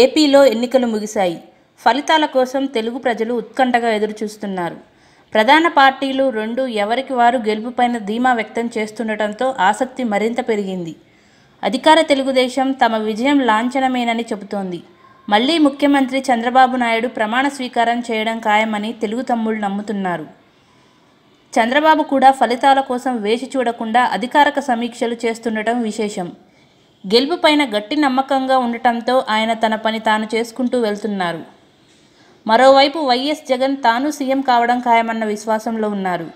ఏపీలో ఎన్నికలు ముగిశాయి ఫలితాల కోసం తెలుగు ప్రజలు ఉత్కంఠగా ఎదురుచూస్తున్నారు ప్రధాన పార్టీలు రెండు ఎవరికి వారు గెలుపుపైన ధీమా వ్యక్తం చేస్తుండటంతో ఆసక్తి మరింత పెరిగింది అధికార తెలుగుదేశం తమ విజయం లాంఛనమేనని చెబుతోంది మళ్లీ ముఖ్యమంత్రి చంద్రబాబు నాయుడు ప్రమాణ స్వీకారం చేయడం ఖాయమని తెలుగు తమ్ముళ్ళు నమ్ముతున్నారు చంద్రబాబు కూడా ఫలితాల కోసం వేచి చూడకుండా అధికారక సమీక్షలు చేస్తుండటం విశేషం గెలుపు పైన గట్టి నమ్మకంగా ఉండటంతో ఆయన తన పని తాను చేసుకుంటూ వెళ్తున్నారు మరోవైపు వైఎస్ జగన్ తాను సీఎం కావడం ఖాయమన్న విశ్వాసంలో ఉన్నారు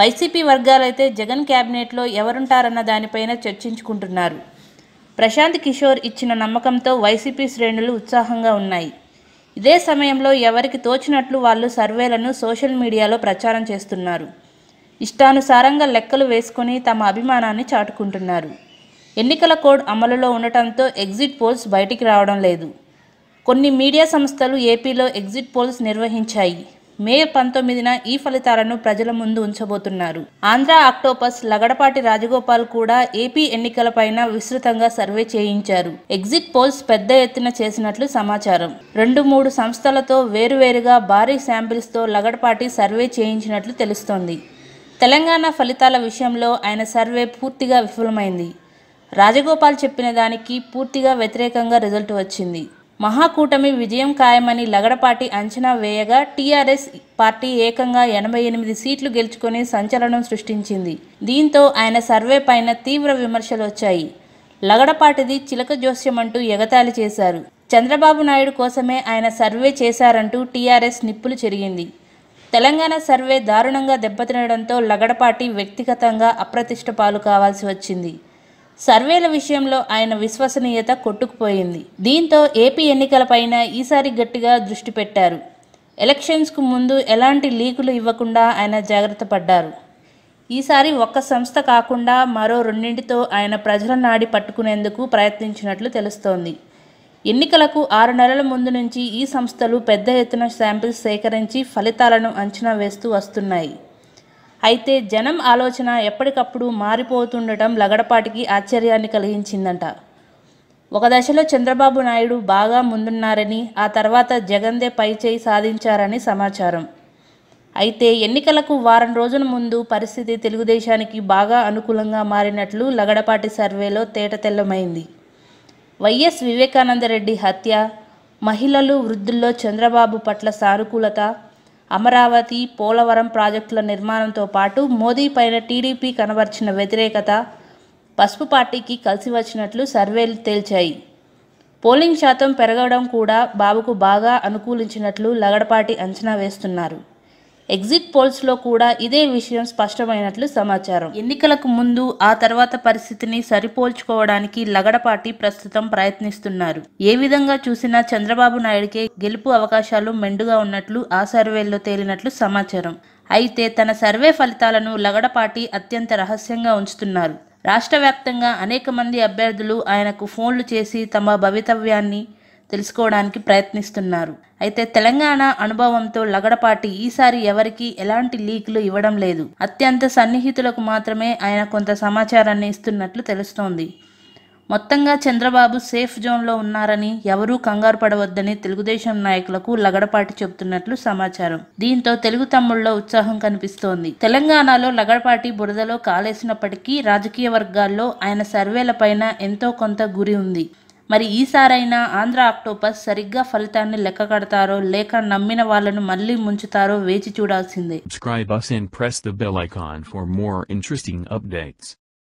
వైసీపీ వర్గాలైతే జగన్ క్యాబినెట్లో ఎవరుంటారన్న దానిపైన చర్చించుకుంటున్నారు ప్రశాంత్ కిషోర్ ఇచ్చిన నమ్మకంతో వైసీపీ శ్రేణులు ఉత్సాహంగా ఉన్నాయి ఇదే సమయంలో ఎవరికి తోచినట్లు వాళ్ళు సర్వేలను సోషల్ మీడియాలో ప్రచారం చేస్తున్నారు ఇష్టానుసారంగా లెక్కలు వేసుకుని తమ అభిమానాన్ని చాటుకుంటున్నారు ఎన్నికల కోడ్ అమలులో ఉండటంతో ఎగ్జిట్ పోల్స్ బయటికి రావడం లేదు కొన్ని మీడియా సంస్థలు ఏపీలో ఎగ్జిట్ పోల్స్ నిర్వహించాయి మే పంతొమ్మిదిన ఈ ఫలితాలను ప్రజల ముందు ఉంచబోతున్నారు ఆంధ్ర ఆక్టోపస్ లగడపాటి రాజగోపాల్ కూడా ఏపీ ఎన్నికలపైన విస్తృతంగా సర్వే చేయించారు ఎగ్జిట్ పోల్స్ పెద్ద ఎత్తున చేసినట్లు సమాచారం రెండు మూడు సంస్థలతో వేరువేరుగా భారీ శాంపిల్స్తో లగడపాటి సర్వే చేయించినట్లు తెలుస్తోంది తెలంగాణ ఫలితాల విషయంలో ఆయన సర్వే పూర్తిగా విఫలమైంది రాజగోపాల్ చెప్పిన దానికి పూర్తిగా వ్యతిరేకంగా రిజల్ట్ వచ్చింది మహాకూటమి విజయం ఖాయమని లగడపాటి అంచనా వేయగా టీఆర్ఎస్ పార్టీ ఏకంగా ఎనభై ఎనిమిది సీట్లు గెలుచుకొని సంచలనం సృష్టించింది దీంతో ఆయన సర్వే పైన తీవ్ర విమర్శలు వచ్చాయి లగడపాటిది చిలక జోస్యమంటూ ఎగతాళి చేశారు చంద్రబాబు నాయుడు కోసమే ఆయన సర్వే చేశారంటూ టీఆర్ఎస్ నిప్పులు చెరిగింది తెలంగాణ సర్వే దారుణంగా దెబ్బతినడంతో లగడపాటి వ్యక్తిగతంగా అప్రతిష్ట పాలు కావాల్సి వచ్చింది సర్వేల విషయంలో ఆయన విశ్వసనీయత కొట్టుకుపోయింది దీంతో ఏపీ ఎన్నికలపైన ఈసారి గట్టిగా దృష్టి పెట్టారు ఎలక్షన్స్కు ముందు ఎలాంటి లీకులు ఇవ్వకుండా ఆయన జాగ్రత్త పడ్డారు ఈసారి ఒక్క సంస్థ కాకుండా మరో రెండింటితో ఆయన ప్రజల నాడి పట్టుకునేందుకు ప్రయత్నించినట్లు తెలుస్తోంది ఎన్నికలకు ఆరు నెలల ముందు నుంచి ఈ సంస్థలు పెద్ద ఎత్తున శాంపిల్స్ సేకరించి ఫలితాలను అంచనా వేస్తూ వస్తున్నాయి అయితే జనం ఆలోచన ఎప్పటికప్పుడు మారిపోతుండటం లగడపాటికి ఆశ్చర్యాన్ని కలిగించిందంట ఒక దశలో చంద్రబాబు నాయుడు బాగా ముందున్నారని ఆ తర్వాత జగందే పైచేయి సాధించారని సమాచారం అయితే ఎన్నికలకు వారం రోజుల ముందు పరిస్థితి తెలుగుదేశానికి బాగా అనుకూలంగా మారినట్లు లగడపాటి సర్వేలో తేటతెల్లమైంది వైఎస్ వివేకానందరెడ్డి హత్య మహిళలు వృద్ధుల్లో చంద్రబాబు పట్ల సానుకూలత అమరావతి పోలవరం ప్రాజెక్టుల నిర్మాణంతో పాటు మోదీ పైన టీడీపీ కనబర్చిన వ్యతిరేకత పసుపు పార్టీకి కలిసి వచ్చినట్లు సర్వేలు తేల్చాయి పోలింగ్ శాతం పెరగడం కూడా బాబుకు బాగా అనుకూలించినట్లు లగడపాటి అంచనా వేస్తున్నారు ఎగ్జిట్ పోల్స్లో కూడా ఇదే విషయం స్పష్టమైనట్లు సమాచారం ఎన్నికలకు ముందు ఆ తర్వాత పరిస్థితిని సరిపోల్చుకోవడానికి లగడపాటి ప్రస్తుతం ప్రయత్నిస్తున్నారు ఏ విధంగా చూసినా చంద్రబాబు నాయుడికే గెలుపు అవకాశాలు మెండుగా ఉన్నట్లు ఆ సర్వేల్లో తేలినట్లు సమాచారం అయితే తన సర్వే ఫలితాలను లగడపాటి అత్యంత రహస్యంగా ఉంచుతున్నారు రాష్ట్ర వ్యాప్తంగా అనేక మంది అభ్యర్థులు ఆయనకు ఫోన్లు చేసి తమ భవితవ్యాన్ని తెలుసుకోవడానికి ప్రయత్నిస్తున్నారు అయితే తెలంగాణ అనుభవంతో లగడపాటి ఈసారి ఎవరికి ఎలాంటి లీకులు ఇవ్వడం లేదు అత్యంత సన్నిహితులకు మాత్రమే ఆయన కొంత సమాచారాన్ని ఇస్తున్నట్లు తెలుస్తోంది మొత్తంగా చంద్రబాబు సేఫ్ జోన్లో ఉన్నారని ఎవరూ కంగారు పడవద్దని తెలుగుదేశం నాయకులకు లగడపాటి చెబుతున్నట్లు సమాచారం దీంతో తెలుగు తమ్ముళ్ళలో ఉత్సాహం కనిపిస్తోంది తెలంగాణలో లగడపాటి బురదలో కాలేసినప్పటికీ రాజకీయ వర్గాల్లో ఆయన సర్వేలపైన ఎంతో కొంత గురి ఉంది మరి ఈసారైనా ఆంధ్ర ఆక్టోపస్ సరిగ్గా ఫలితాన్ని లెక్క కడతారో లేక నమ్మిన వాళ్ళను మళ్ళీ ముంచుతారో వేచి చూడాల్సిందే